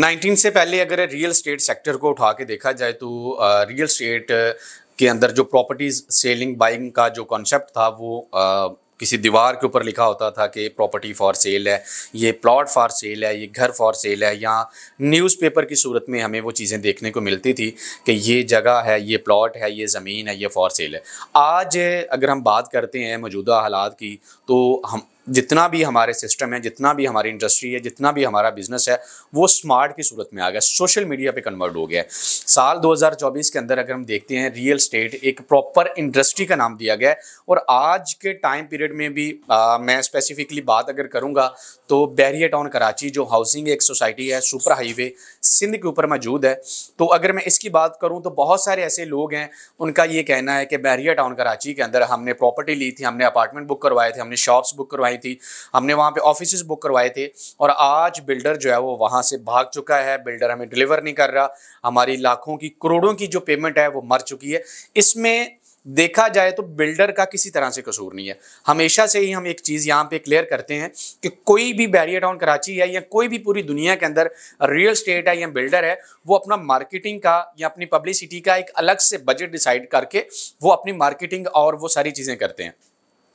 19 से पहले अगर रियल स्टेट सेक्टर को उठा के देखा जाए तो रियल स्टेट के अंदर जो प्रॉपर्टीज सेलिंग बाइंग का जो कॉन्सेप्ट था वो आ, किसी दीवार के ऊपर लिखा होता था कि प्रॉपर्टी फॉर सेल है ये प्लॉट फॉर सेल है ये घर फॉर सेल है या न्यूज़पेपर की सूरत में हमें वो चीज़ें देखने को मिलती थी कि ये जगह है ये प्लॉट है ये ज़मीन है ये फॉर सेल है आज अगर हम बात करते हैं मौजूदा हालात की तो हम जितना भी हमारे सिस्टम है जितना भी हमारी इंडस्ट्री है जितना भी हमारा बिजनेस है वो स्मार्ट की सूरत में आ गया सोशल मीडिया पे कन्वर्ट हो गया साल 2024 के अंदर अगर हम देखते हैं रियल स्टेट एक प्रॉपर इंडस्ट्री का नाम दिया गया है और आज के टाइम पीरियड में भी आ, मैं स्पेसिफिकली बात अगर करूँगा तो बैरिया टाउन कराची जो हाउसिंग एक सोसाइटी है सुपर हाईवे सिंध के ऊपर मौजूद है तो अगर मैं इसकी बात करूँ तो बहुत सारे ऐसे लोग हैं उनका ये कहना है कि बैरिया टाउन कराची के अंदर हमने प्रॉपर्टी ली थी हमने अपार्टमेंट बुक करवाए थे हमने शॉप्स बुक करवाई आई थी हमने वहाँ पे ऑफिस बुक करवाए थे और आज बिल्डर जो है वो वहाँ से भाग चुका है बिल्डर हमें डिलीवर नहीं कर रहा हमारी लाखों की करोड़ों की जो पेमेंट है वो मर चुकी है इसमें देखा जाए तो बिल्डर का किसी तरह से कसूर नहीं है हमेशा से ही हम एक चीज़ यहाँ पे क्लियर करते हैं कि कोई भी बैरियर टाउन कराची है या कोई भी पूरी दुनिया के अंदर रियल स्टेट है या बिल्डर है वो अपना मार्केटिंग का या अपनी पब्लिसिटी का एक अलग से बजट डिसाइड करके वो अपनी मार्केटिंग और वो सारी चीज़ें करते हैं